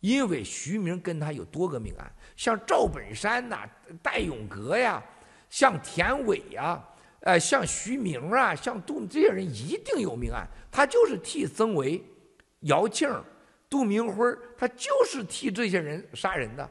因为徐明跟他有多个命案，像赵本山呐、戴永革呀、像田伟啊、呃、像徐明啊、像杜这些人一定有命案，他就是替曾维、姚庆、杜明辉，他就是替这些人杀人的。